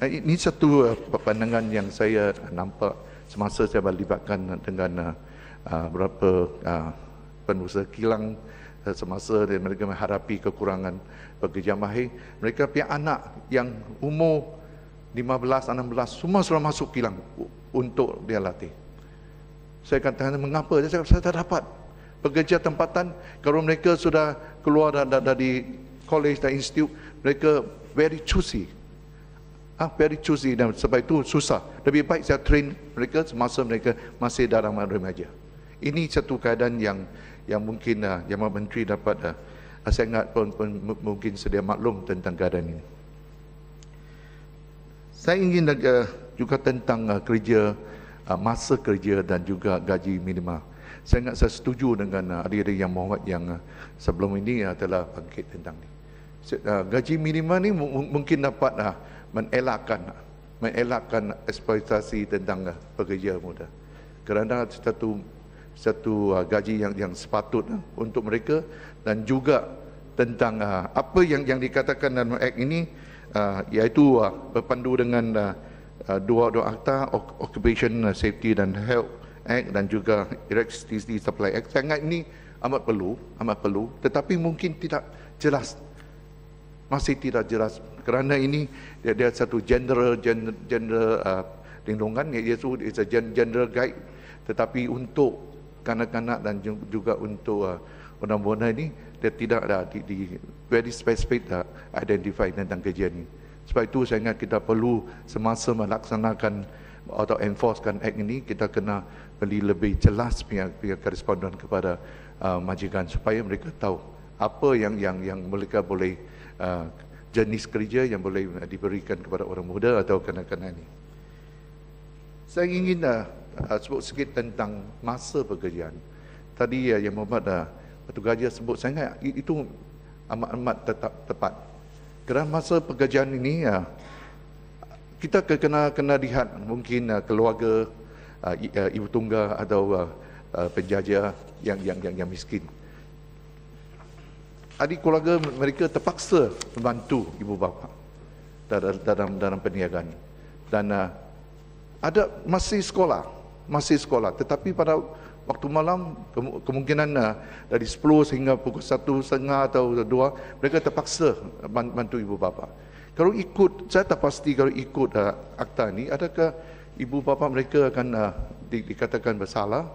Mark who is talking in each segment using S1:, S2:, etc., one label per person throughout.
S1: Eh, ini satu eh, pandangan yang saya nampak semasa saya berlibatkan dengan eh, beberapa pengusaha kilang semasa dan mereka menghadapi kekurangan pekerja mahir. Mereka punya anak yang umur 15, 16, semua sudah masuk kilang untuk dia latih. Saya kata, mengapa? Dia cakap, saya tak dapat pekerja tempatan kalau mereka sudah keluar dari, kolej dari dan institut, mereka very choosy Ah, very choosy dan sebab itu susah. Lebih baik saya train mereka semasa mereka masih dalam remaja. Ini satu keadaan yang yang mungkin uh, yang menteri dapat uh, saya ingat pun, pun mungkin sedia maklum tentang keadaan ini. Saya ingin uh, juga tentang uh, kerja uh, masa kerja dan juga gaji minima. Saya ingat saya setuju dengan uh, adik-adik yang Muhammad yang uh, sebelum ini uh, telah bangkit tentang ini. gaji minima ni mungkin dapat menelakkan menelakkan eksploitasi tentang eh, pekerja muda kerana satu satu ah, gaji yang yang sepatut eh, untuk mereka dan juga tentang ah, apa yang yang dikatakan dalam ek ini ah, iaitu berpandu dengan dua dua akta occupation safety dan health Act dan juga Electricity Supply Act sangat ini amat perlu amat perlu tetapi mungkin tidak jelas masih tidak jelas kerana ini dia, dia satu general general, general uh, lindungan iaitu it's a general guide tetapi untuk kanak-kanak dan juga untuk uh, undang-undang ini dia tidak ada di, di very specific uh, identify tentang kejadian ini sebab itu saya ingat kita perlu semasa melaksanakan atau enforcekan act ini kita kena beli lebih jelas pihak-pihak koresponden kepada uh, majikan supaya mereka tahu apa yang yang yang mereka boleh uh, jenis kerja yang boleh uh, diberikan kepada orang muda atau kanak-kanak ini. Saya ingin uh, uh, sebut sikit tentang masa pekerjaan. Tadi uh, yang Muhammad uh, Batu Gajah sebut, saya ingat itu amat-amat tetap tepat. Kerana masa pekerjaan ini, uh, kita kena kena lihat mungkin uh, keluarga uh, uh ibu tunggal atau uh, penjaja yang, yang yang yang miskin adik keluarga mereka terpaksa membantu ibu bapa dalam dalam perniagaan dan uh, ada masih sekolah masih sekolah tetapi pada waktu malam kemungkinan uh, dari 10 sehingga pukul 1.30 atau 2 mereka terpaksa bantu ibu bapa kalau ikut saya tak pasti kalau ikut uh, akta ini adakah ibu bapa mereka akan uh, di, dikatakan bersalah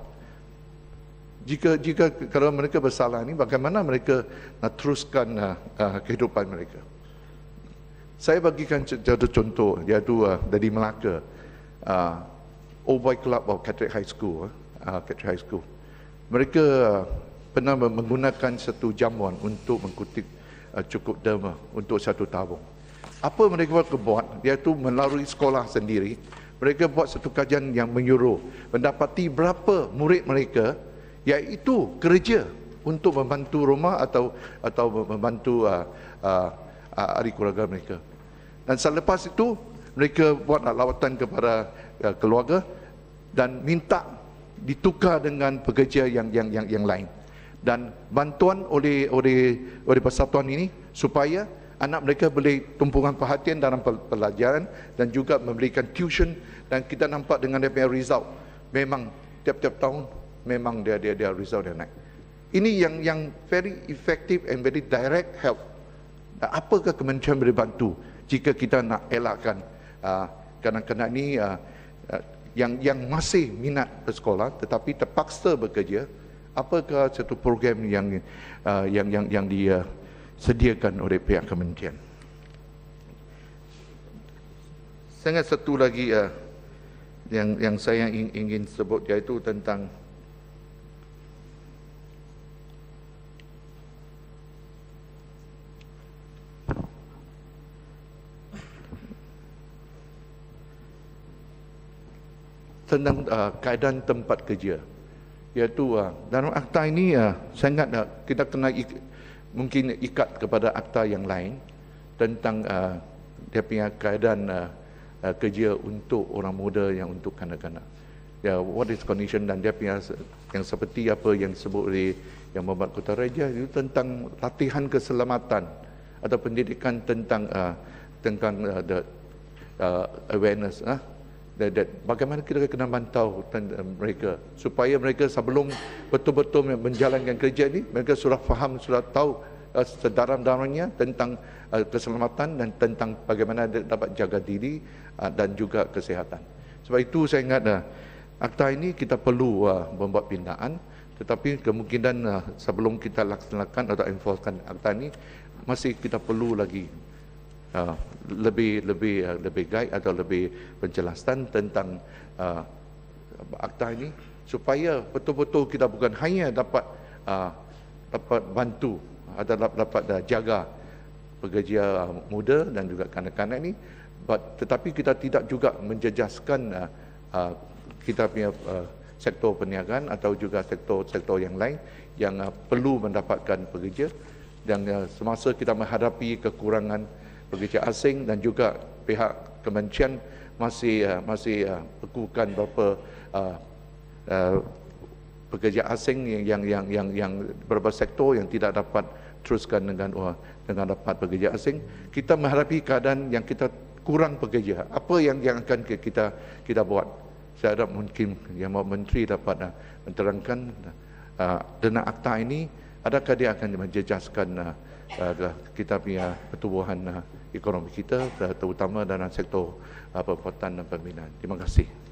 S1: jika jika kalau mereka bersalah ini bagaimana mereka nak teruskan uh, uh, kehidupan mereka saya bagikan satu contoh dia dua uh, dari Melaka uh, Old Boy Club of Catholic High School uh, Catholic High School mereka uh, pernah menggunakan satu jamuan untuk mengkutip uh, cukup derma untuk satu tabung apa mereka buat dia tu melalui sekolah sendiri mereka buat satu kajian yang menyuruh mendapati berapa murid mereka iaitu kerja untuk membantu rumah atau atau membantu uh, uh, ahli keluarga mereka. Dan selepas itu mereka buat lawatan kepada uh, keluarga dan minta ditukar dengan pekerja yang yang yang yang lain dan bantuan oleh oleh oleh persatuan ini supaya anak mereka boleh tumpuan perhatian dalam pelajaran dan juga memberikan tuition dan kita nampak dengan dia result memang tiap-tiap tahun memang dia dia dia result dia naik. Ini yang yang very effective and very direct help. Dan apakah kementerian boleh bantu jika kita nak elakkan uh, kanak-kanak ni uh, uh, yang yang masih minat sekolah tetapi terpaksa bekerja? Apakah satu program yang uh, yang yang yang dia sediakan oleh pihak kementerian? Sangat satu lagi uh, yang yang saya ingin sebut iaitu tentang tentang uh, keadaan tempat kerja iaitu uh, dalam akta ini uh, saya ingat uh, kita kena ik- mungkin ikat kepada akta yang lain tentang uh, dia punya keadaan uh, uh, kerja untuk orang muda yang untuk kanak-kanak ya yeah, what is condition dan dia punya yang seperti apa yang sebut oleh yang membuat kota raja itu tentang latihan keselamatan atau pendidikan tentang uh, tentang uh, the uh, awareness uh, that, that bagaimana kita kena mantau eh, mereka supaya mereka sebelum betul-betul menjalankan kerja ini mereka sudah faham sudah tahu uh, eh, sedalam-dalamnya tentang uh, keselamatan dan tentang bagaimana dapat jaga diri uh, dan juga kesihatan. Sebab itu saya ingat uh, akta ini kita perlu uh, membuat pindaan tetapi kemungkinan uh, sebelum kita laksanakan atau enforcekan akta ini masih kita perlu lagi uh, lebih lebih uh, lebih guide atau lebih penjelasan tentang uh, akta ini supaya betul-betul kita bukan hanya dapat uh, dapat bantu atau dapat dah jaga pekerja uh, muda dan juga kanak-kanak ini but, tetapi kita tidak juga menjejaskan uh, uh, kita punya uh, sektor perniagaan atau juga sektor-sektor yang lain yang uh, perlu mendapatkan pekerja dan uh, semasa kita menghadapi kekurangan pekerja asing dan juga pihak kementerian masih uh, masih lakukan eh, uh, beberapa uh, eh, uh, pekerja asing yang yang yang yang yang beberapa sektor yang tidak dapat teruskan dengan uh, dengan dapat pekerja asing kita menghadapi keadaan yang kita kurang pekerja apa yang yang akan kita kita buat saya harap mungkin yang mahu menteri dapat uh, menerangkan uh, dengan akta ini adakah dia akan menjejaskan uh, uh, kita punya pertumbuhan eh, ekonomi kita terutama dalam sektor uh, dan pembinaan. Terima kasih.